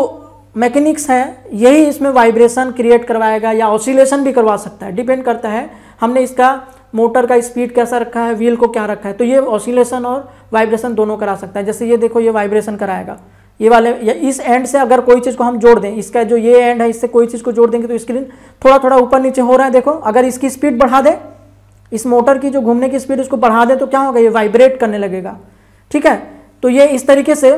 मैकेनिक्स है यही इसमें वाइब्रेशन क्रिएट करवाएगा या ऑसिलेशन भी करवा सकता है डिपेंड करता है हमने इसका मोटर का स्पीड कैसा रखा है व्हील को क्या रखा है तो ये ऑसिलेशन और वाइब्रेशन दोनों करा सकता है जैसे ये देखो ये वाइब्रेशन कराएगा ये वाले या इस एंड से अगर कोई चीज़ को हम जोड़ दें इसका जो ये एंड है इससे कोई चीज़ को जोड़ देंगे तो स्क्रीन थोड़ा थोड़ा ऊपर नीचे हो रहा है देखो अगर इसकी स्पीड बढ़ा दें इस मोटर की जो घूमने की स्पीड उसको बढ़ा दें तो क्या होगा ये वाइब्रेट करने लगेगा ठीक है तो ये इस तरीके से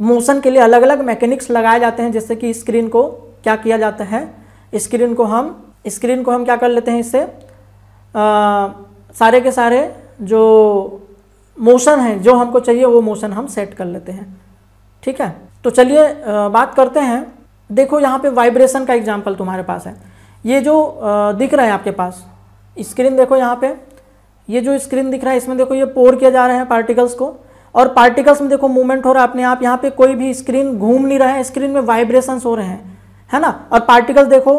मोशन के लिए अलग अलग मैकेनिक्स लगाए जाते हैं जैसे कि स्क्रीन को क्या किया जाता है स्क्रीन को हम स्क्रीन को हम क्या कर लेते हैं इससे सारे के सारे जो मोशन है जो हमको चाहिए वो मोशन हम सेट कर लेते हैं ठीक है तो चलिए बात करते हैं देखो यहाँ पे वाइब्रेशन का एग्जाम्पल तुम्हारे पास है ये जो दिख रहा है आपके पास स्क्रीन देखो यहाँ पे ये जो स्क्रीन दिख रहा है इसमें देखो ये पोर किया जा रहे हैं पार्टिकल्स को और पार्टिकल्स में देखो मूवमेंट हो रहा है अपने आप यहाँ पे कोई भी स्क्रीन घूम नहीं रहा है स्क्रीन में वाइब्रेशंस हो रहे हैं है ना और पार्टिकल्स देखो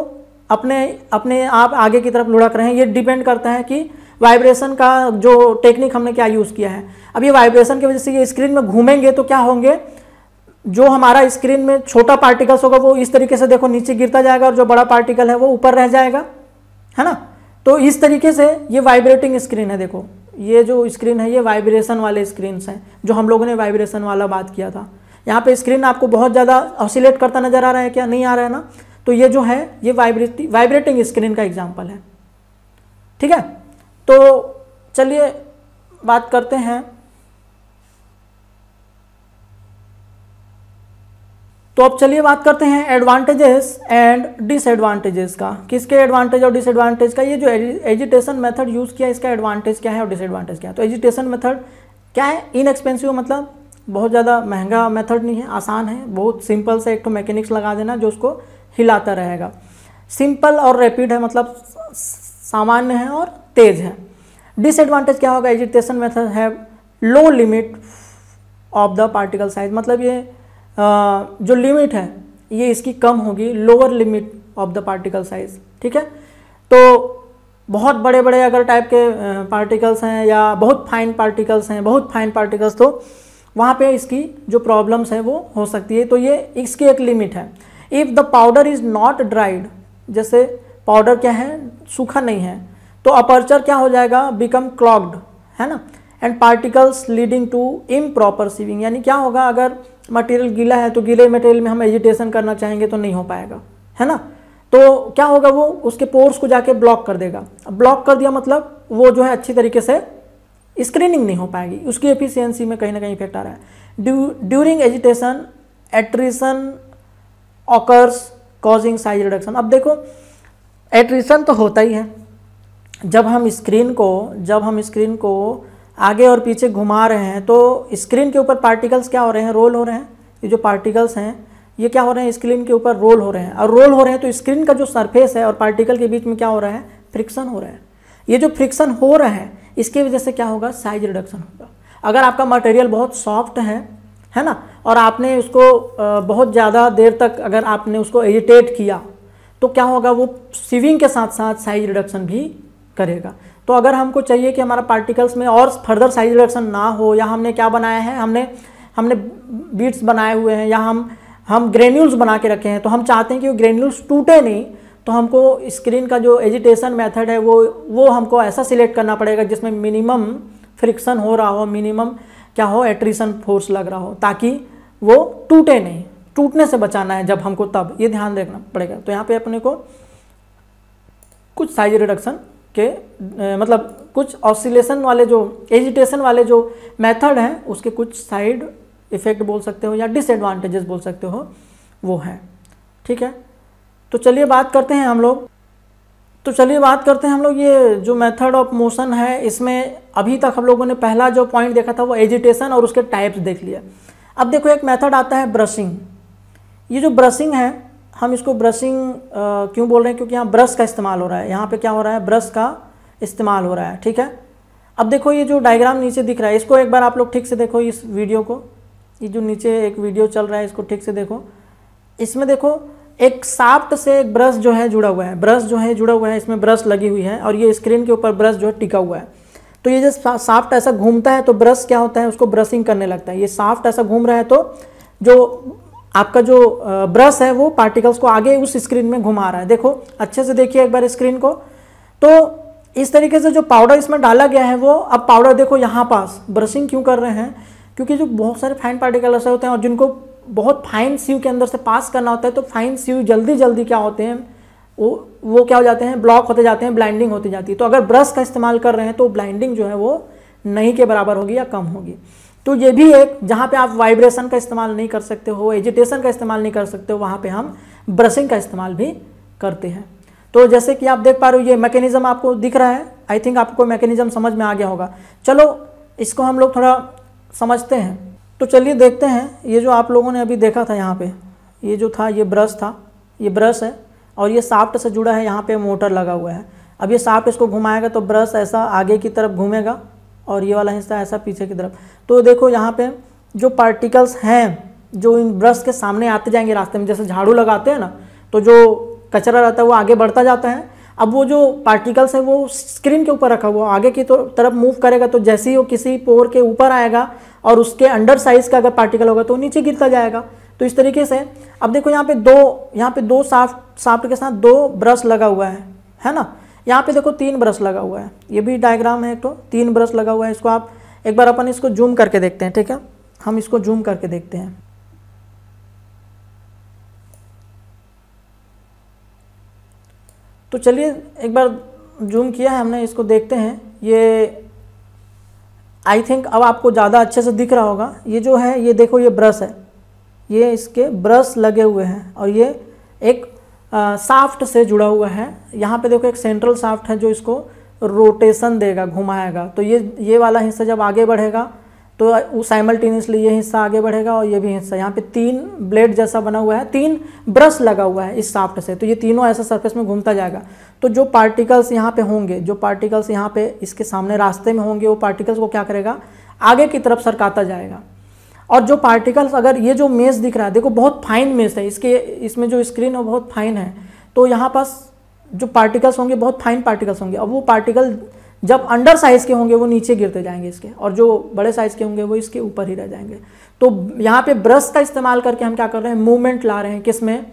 अपने अपने आप आगे की तरफ लुढ़क रहे हैं ये डिपेंड करता है कि वाइब्रेशन का जो टेक्निक हमने क्या यूज़ किया है अब ये वाइब्रेशन की वजह से ये स्क्रीन में घूमेंगे तो क्या होंगे जो हमारा स्क्रीन में छोटा पार्टिकल्स होगा वो इस तरीके से देखो नीचे गिरता जाएगा और जो बड़ा पार्टिकल है वो ऊपर रह जाएगा है ना तो इस तरीके से ये वाइब्रेटिंग स्क्रीन है देखो ये जो स्क्रीन है ये वाइब्रेशन वाले स्क्रीन हैं जो हम लोगों ने वाइब्रेशन वाला बात किया था यहाँ पे स्क्रीन आपको बहुत ज़्यादा ऑसिलेट करता नज़र आ रहा है क्या नहीं आ रहा है ना तो ये जो है ये वाइब्रेटिंग वाइब्रेटिंग स्क्रीन का एग्जाम्पल है ठीक है तो चलिए बात करते हैं तो अब चलिए बात करते हैं एडवांटेजेस एंड डिसएडवांटेजेस का किसके एडवांटेज और डिसएडवांटेज का ये जो एजिटेशन मेथड यूज़ किया इसका एडवांटेज क्या है और डिसएडवांटेज क्या है तो एजिटेशन मेथड क्या है इनएक्सपेंसिव मतलब बहुत ज़्यादा महंगा मेथड नहीं है आसान है बहुत सिंपल से एक तो मैकेनिक्स लगा देना जो उसको हिलाता रहेगा सिंपल और रैपिड है मतलब सामान्य है और तेज़ है डिसएडवांटेज क्या होगा एजिटेशन मेथड है low limit of the particle size मतलब ये जो लिमिट है ये इसकी कम होगी lower limit of the particle size ठीक है तो बहुत बड़े बड़े अगर टाइप के पार्टिकल्स हैं या बहुत फाइन पार्टिकल्स हैं बहुत फाइन पार्टिकल्स तो वहाँ पे इसकी जो प्रॉब्लम्स हैं वो हो सकती है तो ये इसकी एक लिमिट है if the powder is not dried जैसे पाउडर क्या है सूखा नहीं है तो अपर्चर क्या हो जाएगा बिकम क्लॉग्ड है ना and particles leading to improper sieving यानी क्या होगा अगर मटेरियल गीला है तो गीले मटेरियल में हम एजिटेशन करना चाहेंगे तो नहीं हो पाएगा है ना तो क्या होगा वो उसके पोर्स को जाके ब्लॉक कर देगा ब्लॉक कर दिया मतलब वो जो है अच्छी तरीके से स्क्रीनिंग नहीं हो पाएगी उसकी एफिशियंसी में कहीं ना कहीं इफेक्ट आ रहा है during agitation attrition occurs causing size reduction अब देखो एट्रीशन तो होता ही है जब हम स्क्रीन को जब हम स्क्रीन को आगे और पीछे घुमा रहे हैं तो स्क्रीन के ऊपर पार्टिकल्स क्या हो रहे हैं रोल हो रहे हैं ये जो पार्टिकल्स हैं ये क्या हो रहे हैं स्क्रीन के ऊपर रोल हो रहे हैं और रोल हो रहे हैं तो स्क्रीन का जो सरफेस है और पार्टिकल के बीच में क्या हो रहा है फ्रिक्शन हो रहा है ये जो फ्रिक्शन हो रहा है इसकी वजह से क्या होगा साइज रिडक्शन होगा अगर आपका मटेरियल बहुत सॉफ्ट है है ना और आपने उसको बहुत ज़्यादा देर तक अगर आपने उसको एजिटेट किया तो क्या होगा वो सीविंग के साथ साथ साइज रिडक्शन भी करेगा तो अगर हमको चाहिए कि हमारा पार्टिकल्स में और फर्दर साइज रिडक्शन ना हो या हमने क्या बनाया है हमने हमने बीट्स बनाए हुए हैं या हम हम ग्रेन्यूल्स बना के रखे हैं तो हम चाहते हैं कि वो ग्रेन्यूल्स टूटे नहीं तो हमको स्क्रीन का जो एजिटेशन मेथड है वो वो हमको ऐसा सिलेक्ट करना पड़ेगा जिसमें मिनिमम फ्रिक्शन हो रहा हो मिनिमम क्या हो एट्रीशन फोर्स लग रहा हो ताकि वो टूटे नहीं टूटने से बचाना है जब हमको तब ये ध्यान देखना पड़ेगा तो यहाँ पे अपने को कुछ साइज रिडक्शन के मतलब कुछ ऑसिलेशन वाले जो एजिटेशन वाले जो मेथड हैं उसके कुछ साइड इफ़ेक्ट बोल सकते हो या डिसएडवांटेजेस बोल सकते हो वो हैं ठीक है तो चलिए बात करते हैं हम लोग तो चलिए बात करते हैं हम लोग ये जो मेथड ऑफ मोशन है इसमें अभी तक हम लोगों ने पहला जो पॉइंट देखा था वो एजिटेशन और उसके टाइप्स देख लिया अब देखो एक मेथड आता है ब्रशिंग ये जो ब्रशिंग है हम इसको ब्रशिंग क्यों बोल रहे हैं क्योंकि यहाँ ब्रश का इस्तेमाल हो रहा है यहाँ पे क्या हो रहा है ब्रश का इस्तेमाल हो रहा है ठीक है अब देखो ये जो डायग्राम नीचे दिख रहा है इसको एक बार आप लोग ठीक से देखो इस वीडियो को ये जो नीचे एक वीडियो चल रहा है इसको ठीक से देखो इसमें देखो एक साफ्ट से एक ब्रश जो है जुड़ा हुआ है ब्रश जो है जुड़ा हुआ है इसमें ब्रश लगी हुई है और ये स्क्रीन के ऊपर ब्रश जो है टिका हुआ है तो ये जब साफ्ट ऐसा घूमता है तो ब्रश क्या होता है उसको ब्रशिंग करने लगता है ये साफ्ट ऐसा घूम रहा है तो जो आपका जो ब्रश है वो पार्टिकल्स को आगे उस स्क्रीन में घुमा रहा है देखो अच्छे से देखिए एक बार स्क्रीन को तो इस तरीके से जो पाउडर इसमें डाला गया है वो अब पाउडर देखो यहाँ पास ब्रशिंग क्यों कर रहे हैं क्योंकि जो बहुत सारे फाइन पार्टिकल ऐसे होते हैं और जिनको बहुत फाइन सीव के अंदर से पास करना होता है तो फाइन सीव जल्दी जल्दी क्या होते हैं वो वो क्या हो जाते हैं ब्लॉक होते जाते हैं ब्लाइंडिंग होती जाती है तो अगर ब्रश का इस्तेमाल कर रहे हैं तो ब्लाइंडिंग जो है वो नहीं के बराबर होगी या कम होगी तो ये भी एक जहाँ पे आप वाइब्रेशन का इस्तेमाल नहीं कर सकते हो एजिटेशन का इस्तेमाल नहीं कर सकते हो वहाँ पे हम ब्रशिंग का इस्तेमाल भी करते हैं तो जैसे कि आप देख पा रहे हो ये मैकेनिज्म आपको दिख रहा है आई थिंक आपको मैकेनिज्म समझ में आ गया होगा चलो इसको हम लोग थोड़ा समझते हैं तो चलिए देखते हैं ये जो आप लोगों ने अभी देखा था यहाँ पर ये जो था ये ब्रश था ये ब्रश है और ये साफ्ट से जुड़ा है यहाँ पर मोटर लगा हुआ है अब ये साफ्ट इसको घुमाएगा तो ब्रश ऐसा आगे की तरफ घूमेगा और ये वाला हिस्सा ऐसा पीछे की तरफ तो देखो यहाँ पे जो पार्टिकल्स हैं जो इन ब्रश के सामने आते जाएंगे रास्ते में जैसे झाड़ू लगाते हैं ना तो जो कचरा रहता है वो आगे बढ़ता जाता है अब वो जो पार्टिकल्स हैं वो स्क्रीन के ऊपर रखा हुआ आगे की तो तरफ मूव करेगा तो जैसे ही वो किसी पोर के ऊपर आएगा और उसके अंडर साइज का अगर पार्टिकल होगा तो नीचे गिरता जाएगा तो इस तरीके से अब देखो यहाँ पे दो यहाँ पे दो साफ्ट साफ्ट के साथ दो ब्रश लगा हुआ है है ना यहाँ पे देखो तीन ब्रश लगा हुआ है ये भी डायग्राम है एक तो तीन ब्रश लगा हुआ है इसको आप एक बार अपन इसको जूम करके देखते हैं ठीक है हम इसको जूम करके देखते हैं तो चलिए एक बार जूम किया है हमने इसको देखते हैं ये आई थिंक अब आपको ज़्यादा अच्छे से दिख रहा होगा ये जो है ये देखो ये ब्रश है ये इसके ब्रश लगे हुए हैं और ये एक साफ्ट से जुड़ा हुआ है यहाँ पे देखो एक सेंट्रल साफ्ट है जो इसको रोटेशन देगा घुमाएगा तो ये ये वाला हिस्सा जब आगे बढ़ेगा तो साइमल्टेनियसली ये हिस्सा आगे बढ़ेगा और ये भी हिस्सा यहाँ पे तीन ब्लेड जैसा बना हुआ है तीन ब्रश लगा हुआ है इस साफ्ट से तो ये तीनों ऐसा सरफेस में घूमता जाएगा तो जो पार्टिकल्स यहाँ पे होंगे जो पार्टिकल्स यहाँ पे इसके सामने रास्ते में होंगे वो पार्टिकल्स को क्या करेगा आगे की तरफ सरकाता जाएगा और जो पार्टिकल्स अगर ये जो मेज दिख रहा है देखो बहुत फाइन मेज है इसके इसमें जो स्क्रीन है बहुत फाइन है तो यहाँ पास जो पार्टिकल्स होंगे बहुत फाइन पार्टिकल्स होंगे अब वो पार्टिकल जब अंडर साइज़ के होंगे वो नीचे गिरते जाएंगे इसके और जो बड़े साइज़ के होंगे वो इसके ऊपर ही रह जाएंगे तो यहाँ पे ब्रश का इस्तेमाल करके हम क्या कर रहे हैं मूवमेंट ला रहे हैं किस में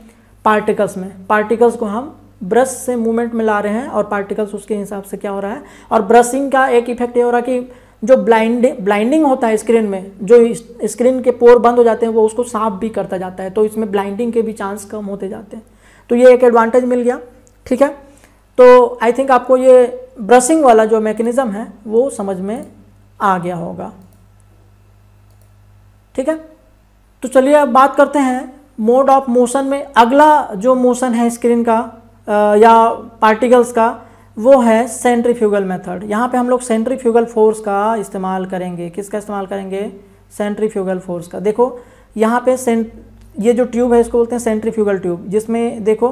पार्टिकल्स में पार्टिकल्स को हम ब्रश से मूवमेंट में ला रहे हैं और पार्टिकल्स उसके हिसाब से क्या हो रहा है और ब्रशिंग का एक इफेक्ट ये हो रहा है कि जो ब्लाइंड ब्लाइंडिंग होता है स्क्रीन में जो स्क्रीन के पोर बंद हो जाते हैं वो उसको साफ भी करता जाता है तो इसमें ब्लाइंडिंग के भी चांस कम होते जाते हैं तो ये एक एडवांटेज मिल गया ठीक है तो आई थिंक आपको ये ब्रशिंग वाला जो मैकेनिज़्म है वो समझ में आ गया होगा ठीक है तो चलिए अब बात करते हैं मोड ऑफ मोशन में अगला जो मोशन है स्क्रीन का या पार्टिकल्स का वो है सेंट्रीफ्यूगल मेथड यहाँ पे हम लोग सेंट्रीफ्यूगल फोर्स का इस्तेमाल करेंगे किसका इस्तेमाल करेंगे सेंट्रीफ्यूगल फोर्स का देखो यहाँ पे सेंट ये जो ट्यूब है इसको बोलते हैं सेंट्रीफ्यूगल ट्यूब जिसमें देखो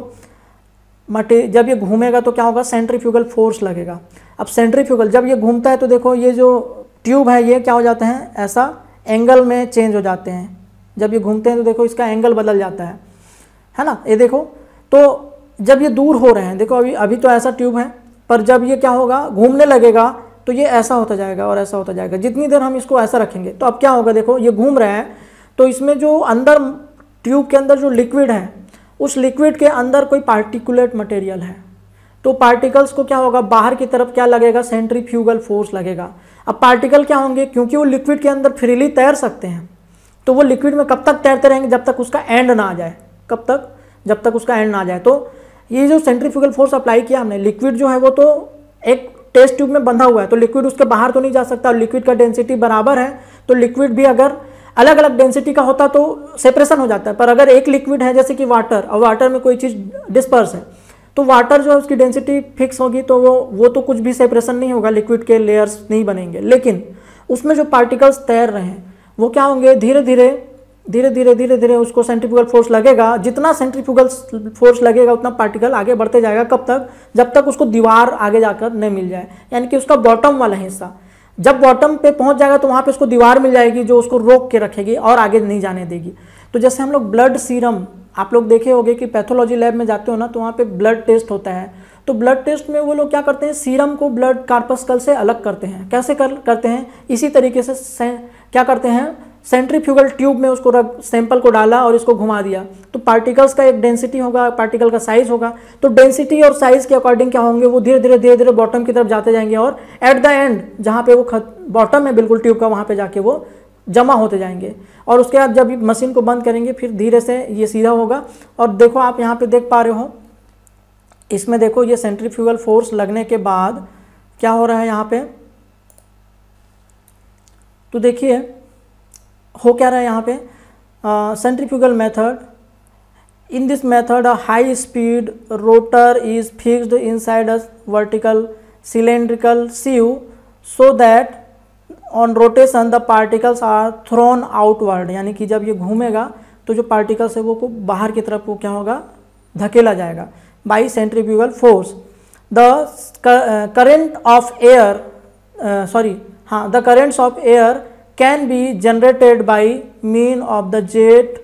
मटे जब ये घूमेगा तो क्या होगा सेंट्रीफ्यूगल फोर्स लगेगा अब सेंट्रीफ्यूगल जब ये घूमता है तो देखो ये जो ट्यूब है ये क्या हो जाते हैं ऐसा एंगल में चेंज हो जाते हैं जब ये घूमते हैं तो देखो इसका एंगल बदल जाता है है ना ये देखो तो जब ये दूर हो रहे हैं देखो अभी अभी तो ऐसा ट्यूब है पर जब ये क्या होगा घूमने लगेगा तो ये ऐसा होता जाएगा और ऐसा होता जाएगा जितनी देर हम इसको ऐसा रखेंगे तो अब क्या होगा देखो ये घूम रहे हैं तो इसमें जो अंदर ट्यूब के अंदर जो लिक्विड है उस लिक्विड के अंदर कोई पार्टिकुलेट मटेरियल है तो पार्टिकल्स को क्या होगा बाहर की तरफ क्या लगेगा सेंट्रीफ्यूगल फोर्स लगेगा अब पार्टिकल क्या होंगे क्योंकि वो लिक्विड के अंदर फ्रीली तैर सकते हैं तो वो लिक्विड में कब तक तैरते रहेंगे जब तक उसका एंड ना आ जाए कब तक जब तक उसका एंड ना आ जाए तो ये जो सेंट्रीफ्यूगल फोर्स अप्लाई किया हमने लिक्विड जो है वो तो एक टेस्ट ट्यूब में बंधा हुआ है तो लिक्विड उसके बाहर तो नहीं जा सकता लिक्विड का डेंसिटी बराबर है तो लिक्विड भी अगर अलग अलग डेंसिटी का होता तो सेपरेशन हो जाता है पर अगर एक लिक्विड है जैसे कि वाटर और वाटर में कोई चीज़ डिस्पर्स है तो वाटर जो है उसकी डेंसिटी फिक्स होगी तो वो वो तो कुछ भी सेपरेशन नहीं होगा लिक्विड के लेयर्स नहीं बनेंगे लेकिन उसमें जो पार्टिकल्स तैर रहे हैं वो क्या होंगे धीरे धीरे धीरे धीरे धीरे धीरे उसको सेंट्रीफ्यूगल फोर्स लगेगा जितना सेंट्रीफ्यूगल फोर्स लगेगा उतना पार्टिकल आगे बढ़ते जाएगा कब तक जब तक उसको दीवार आगे जाकर नहीं मिल जाए यानी कि उसका बॉटम वाला हिस्सा जब बॉटम पे पहुंच जाएगा तो वहाँ पे उसको दीवार मिल जाएगी जो उसको रोक के रखेगी और आगे नहीं जाने देगी तो जैसे हम लोग ब्लड सीरम आप लोग देखे होंगे कि पैथोलॉजी लैब में जाते हो ना तो वहाँ पे ब्लड टेस्ट होता है तो ब्लड टेस्ट में वो लोग क्या करते हैं सीरम को ब्लड कार्पस्कल से अलग करते हैं कैसे कर करते हैं इसी तरीके से, से क्या करते हैं सेंट्रीफ्यूगल ट्यूब में उसको रख सैंपल को डाला और इसको घुमा दिया तो पार्टिकल्स का एक डेंसिटी होगा पार्टिकल का साइज होगा तो डेंसिटी और साइज के अकॉर्डिंग क्या होंगे वो धीरे धीरे धीरे धीरे बॉटम की तरफ जाते जाएंगे और एट द एंड जहाँ पे वो खत बॉटम है बिल्कुल ट्यूब का वहाँ पर जाके वो जमा होते जाएंगे और उसके बाद जब मशीन को बंद करेंगे फिर धीरे से ये सीधा होगा और देखो आप यहाँ पर देख पा रहे हो इसमें देखो ये सेंट्रीफ्यूगल फोर्स लगने के बाद क्या हो रहा है यहाँ पर तो देखिए हो क्या रहा है यहाँ पे centrifugal method in this method a high speed rotor is fixed inside a vertical cylindrical sieve so that on rotation the particles are thrown outward यानी कि जब ये घूमेगा तो जो पार्टिकल्स है वो को बाहर की तरफ वो क्या होगा धकेला जाएगा by centrifugal force the current of air sorry हाँ the currents of air can be generated by mean of the jet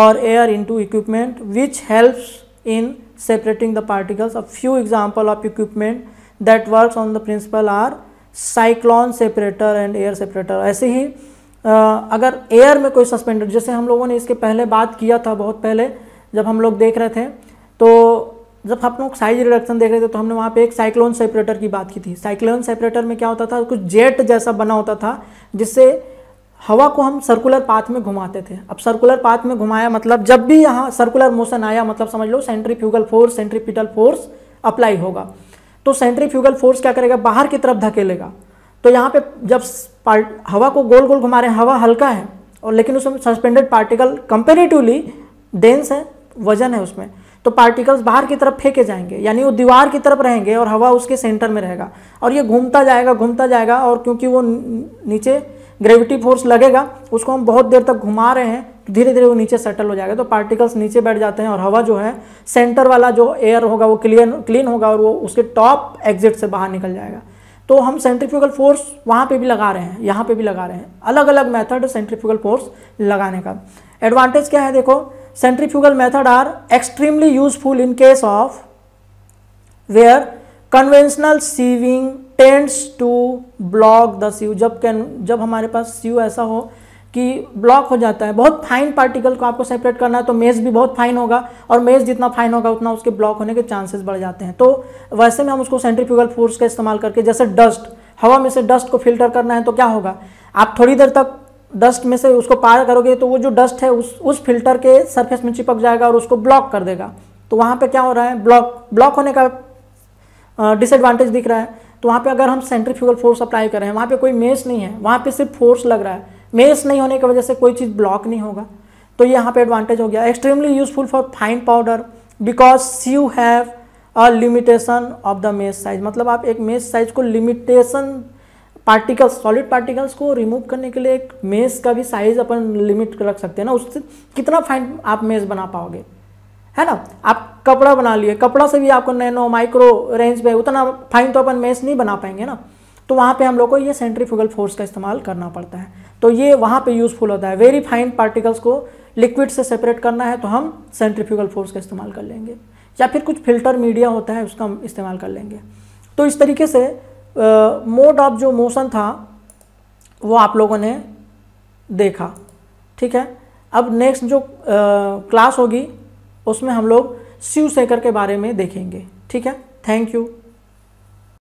और air into equipment which helps in separating the particles a few example of equipment that work on the principle are cyclone separator and air separator ऐसे ही आ, अगर एयर में कोई सस्पेंडर जैसे हम लोगों ने इसके पहले बात किया था बहुत पहले जब हम लोग देख रहे थे तो जब हम लोग साइज रिडक्शन देख रहे थे तो हमने वहाँ पे एक साइक्लोन सेपरेटर की बात की थी साइक्लोन सेपरेटर में क्या होता था कुछ जेट जैसा बना होता था जिससे हवा को हम सर्कुलर पाथ में घुमाते थे अब सर्कुलर पाथ में घुमाया मतलब जब भी यहाँ सर्कुलर मोशन आया मतलब समझ लो centrifugal force centripetal force apply होगा तो सेंट्रीफ्यूगल फोर्स क्या करेगा बाहर की तरफ धकेलेगा तो यहाँ पे जब हवा को गोल गोल घुमा रहे हैं हवा हल्का है और लेकिन उसमें सस्पेंडेड पार्टिकल कंपेरेटिवली डेंस है वजन है उसमें तो पार्टिकल्स बाहर की तरफ फेंके जाएंगे यानी वो दीवार की तरफ रहेंगे और हवा उसके सेंटर में रहेगा और ये घूमता जाएगा घूमता जाएगा और क्योंकि वो नीचे ग्रेविटी फोर्स लगेगा उसको हम बहुत देर तक घुमा रहे हैं तो धीरे धीरे वो नीचे सेटल हो जाएगा तो पार्टिकल्स नीचे बैठ जाते हैं और हवा जो है सेंटर वाला जो एयर होगा वो क्लियर क्लीन होगा और वो उसके टॉप एग्जिट से बाहर निकल जाएगा तो हम सेंट्रिफ्यूगल फोर्स वहाँ पे भी लगा रहे हैं यहाँ पे भी लगा रहे हैं अलग अलग मेथड सेंट्रिफ्यूगल फोर्स लगाने का एडवांटेज क्या है देखो centrifugal method are extremely useful in case of where conventional sieving tends to block the sieve जब कैन जब हमारे पास सीव ऐसा हो कि ब्लॉक हो जाता है बहुत फाइन पार्टिकल को आपको सेपरेट करना है तो मेज भी बहुत फाइन होगा और मेज जितना फाइन होगा उतना उसके ब्लॉक होने के चांसेस बढ़ जाते हैं तो वैसे में हम उसको सेंट्रीफ्यूगल फोर्स का इस्तेमाल करके जैसे डस्ट हवा में से डस्ट को फिल्टर करना है तो क्या होगा आप थोड़ी देर तक डस्ट में से उसको पार करोगे तो वो जो डस्ट है उस उस फिल्टर के सरफेस में चिपक जाएगा और उसको ब्लॉक कर देगा तो वहाँ पे क्या हो रहा है ब्लॉक ब्लॉक होने का डिसएडवांटेज दिख रहा है तो वहाँ पे अगर हम सेंट्रीफ्यूगल फोर्स अप्लाई करें वहाँ पे कोई मेस नहीं है वहाँ पे सिर्फ फोर्स लग रहा है मेस नहीं होने की वजह से कोई चीज़ ब्लॉक नहीं होगा तो ये यहाँ पर एडवांटेज हो गया extremely useful for fine powder because you have a limitation of the mesh size मतलब आप एक मेस साइज को लिमिटेशन पार्टिकल्स सॉलिड पार्टिकल्स को रिमूव करने के लिए एक मेस का भी साइज अपन लिमिट रख सकते हैं ना उससे कितना फाइन आप मेस बना पाओगे है ना आप कपड़ा बना लिए कपड़ा से भी आपको नैनो माइक्रो रेंज में उतना फाइन तो अपन मेस नहीं बना पाएंगे ना तो वहाँ पे हम लोग को ये सेंट्रीफ्यूगल फोर्स का इस्तेमाल करना पड़ता है तो ये वहाँ पे यूज़फुल होता है वेरी फाइन पार्टिकल्स को लिक्विड से सेपरेट करना है तो हम सेंट्रीफ्यूगल फोर्स का इस्तेमाल कर लेंगे या फिर कुछ फिल्टर मीडिया होता है उसका हम इस्तेमाल कर लेंगे तो इस तरीके से मोड ऑफ जो मोशन था वो आप लोगों ने देखा ठीक है अब नेक्स्ट जो क्लास होगी उसमें हम लोग शिव शेखर के बारे में देखेंगे ठीक है थैंक यू